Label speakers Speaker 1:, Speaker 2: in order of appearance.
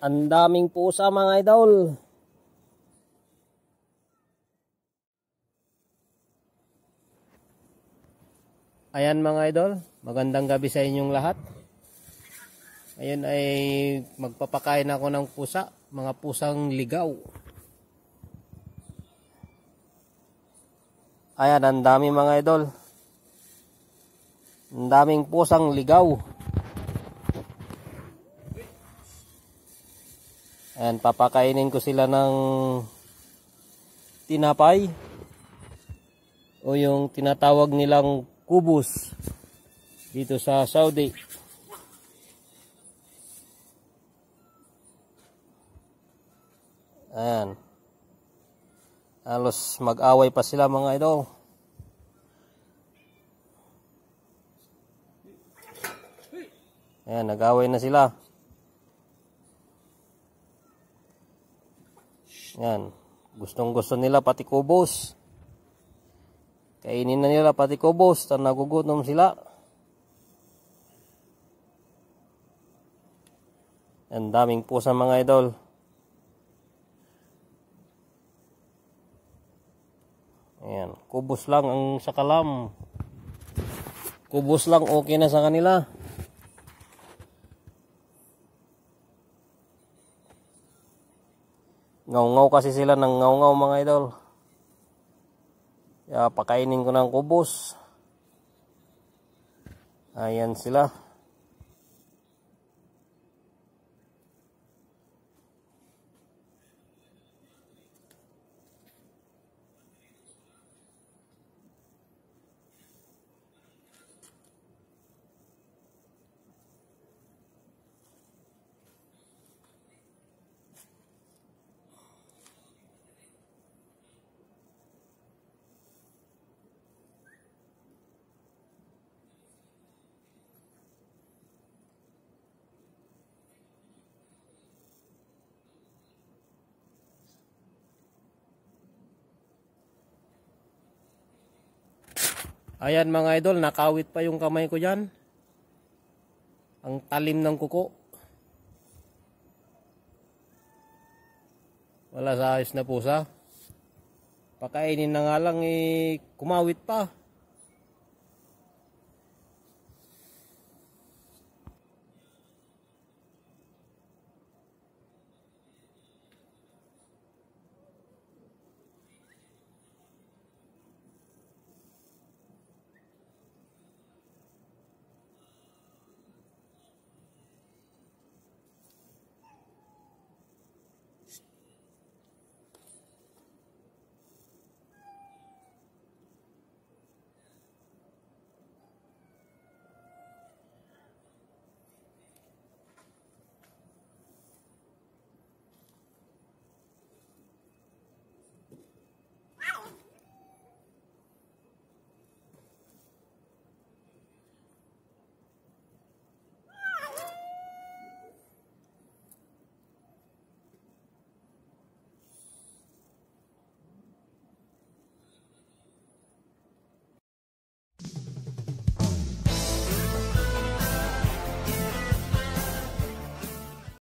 Speaker 1: Ang daming pusa mga idol. Ayan mga idol, magandang gabi sa inyong lahat. Ayun ay magpapakain ako ng pusa, mga pusang ligaw. Ayan, ang dami mga idol. Ang daming pusang ligaw. Ayan, papakainin ko sila ng tinapay o yung tinatawag nilang kubus dito sa Saudi. Ayan. Halos mag-away pa sila mga idol. Ayan, nag-away na sila. Yan. Gustong gusto nila pati kubos. Kainin na nila pati kubos. Tan nagugutom sila. Ang daming pusa mga idol. Ayan. Kubos lang ang sakalam. Kubos lang okay na sa kanila. Ngaw-ngaw kasi sila ng ngaw-ngaw mga idol. Kaya pakainin ko ng kubos. Ayan sila. Ayan mga idol, nakawit pa yung kamay ko dyan. Ang talim ng kuko. Wala sa ayos na pusa. Pakainin na nga lang, eh, kumawit pa.